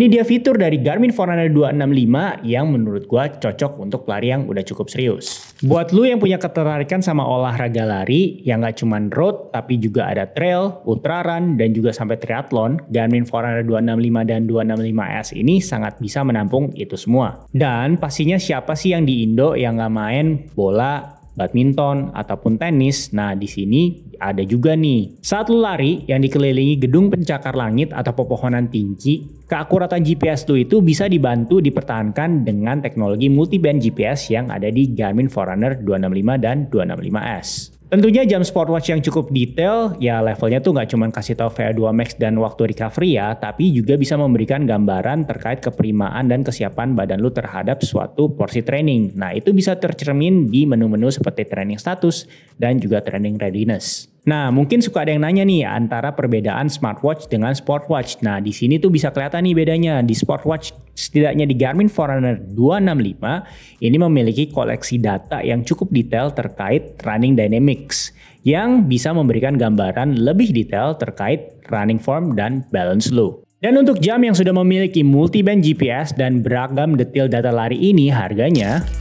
Ini dia fitur dari Garmin Forerunner 265 yang menurut gua cocok untuk lari yang udah cukup serius. Buat lu yang punya ketertarikan sama olahraga lari yang gak cuman road tapi juga ada trail, ultra run dan juga sampai triathlon, Garmin Forerunner 265 dan 265S ini sangat bisa menampung itu semua. Dan pastinya siapa sih yang di Indo yang gak main bola, badminton ataupun tenis. Nah, di sini ada juga nih. Saat lu lari yang dikelilingi gedung pencakar langit atau pepohonan tinggi, keakuratan GPS lu itu bisa dibantu dipertahankan dengan teknologi multiband GPS yang ada di Garmin Forerunner 265 dan 265S. Tentunya jam sportwatch yang cukup detail, ya levelnya tuh nggak cuma kasih tahu VO2 max dan waktu recovery ya, tapi juga bisa memberikan gambaran terkait keperimaan dan kesiapan badan lu terhadap suatu porsi training. Nah itu bisa tercermin di menu-menu seperti training status dan juga training readiness. Nah, mungkin suka ada yang nanya nih antara perbedaan smartwatch dengan sportwatch. Nah, di sini tuh bisa kelihatan nih bedanya. Di sportwatch setidaknya di Garmin Forerunner 265 ini memiliki koleksi data yang cukup detail terkait running dynamics yang bisa memberikan gambaran lebih detail terkait running form dan balance low. Dan untuk jam yang sudah memiliki multiband GPS dan beragam detail data lari ini harganya